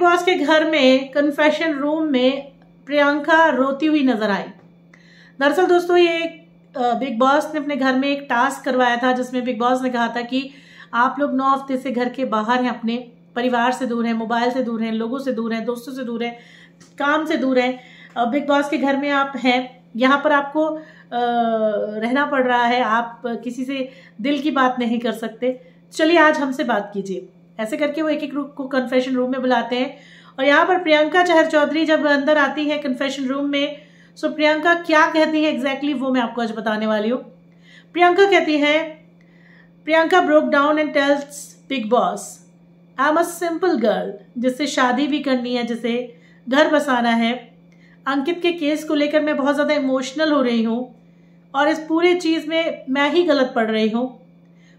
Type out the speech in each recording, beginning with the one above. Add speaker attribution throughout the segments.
Speaker 1: boss के घर में कन्फेशन रूम में प्रियंका रोती हुई नजर आई दरअसल दोस्तों ये बिग बॉस ने अपने घर में एक टास्क करवाया था जिसमें बिग बॉस ने कहा था कि आप लोग नौ हफ्ते से घर के बाहर हैं अपने परिवार से दूर हैं मोबाइल से दूर हैं लोगों से दूर हैं दोस्तों से दूर हैं काम से दूर हैं बिग बॉस के घर में आप हैं यहाँ पर आपको रहना पड़ रहा है आप किसी से दिल की बात नहीं कर सकते चलिए आज हमसे बात कीजिए ऐसे करके वो एक एक को कन्फेशन रूम में बुलाते हैं और यहाँ पर प्रियंका चहर चौधरी जब अंदर आती है कन्फेशन रूम में सो प्रियंका क्या कहती है एग्जैक्टली exactly वो मैं आपको आज बताने वाली हूँ प्रियंका कहती है Priyanka broke down and tells Bigg Boss I am a simple girl जिससे शादी भी करनी है जिसे घर बसाना है अंकित के केस को लेकर मैं बहुत ज़्यादा इमोशनल हो रही हूँ और इस पूरे चीज़ में मैं ही गलत पढ़ रही हूँ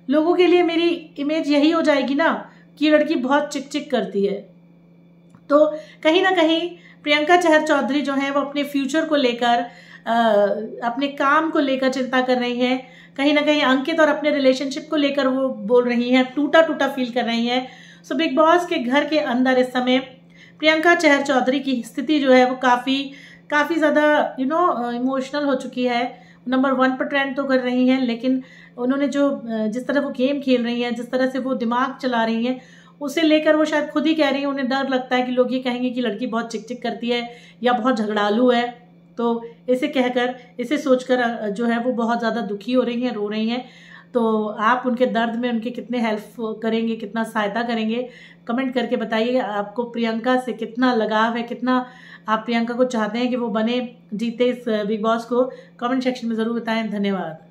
Speaker 1: लोगों के लिए मेरी इमेज यही हो जाएगी ना कि लड़की बहुत चिक चिक करती है तो कहीं ना कहीं प्रियंका चहर चौधरी जो है वो अपने फ्यूचर को लेकर अपने काम को लेकर चिंता कर रही हैं कहीं ना कहीं अंकित और अपने रिलेशनशिप को लेकर वो बोल रही हैं टूटा टूटा फील कर रही हैं सो बिग बॉस के घर के अंदर इस समय प्रियंका चहर चौधरी की स्थिति जो है वो काफ़ी काफ़ी ज़्यादा यू नो इमोशनल हो चुकी है नंबर वन पर ट्रेंड तो कर रही हैं लेकिन उन्होंने जो जिस तरह वो गेम खेल रही हैं जिस तरह से वो दिमाग चला रही हैं उसे लेकर वो शायद खुद ही कह रही हैं उन्हें डर लगता है कि लोग ये कहेंगे कि लड़की बहुत चिक चिक करती है या बहुत झगड़ालू है तो इसे कहकर इसे सोचकर जो है वो बहुत ज़्यादा दुखी हो रही हैं रो रही हैं तो आप उनके दर्द में उनके कितने हेल्प करेंगे कितना सहायता करेंगे कमेंट करके बताइए आपको प्रियंका से कितना लगाव है कितना आप प्रियंका को चाहते हैं कि वो बने जीते इस बिग बॉस को कमेंट सेक्शन में ज़रूर बताएं धन्यवाद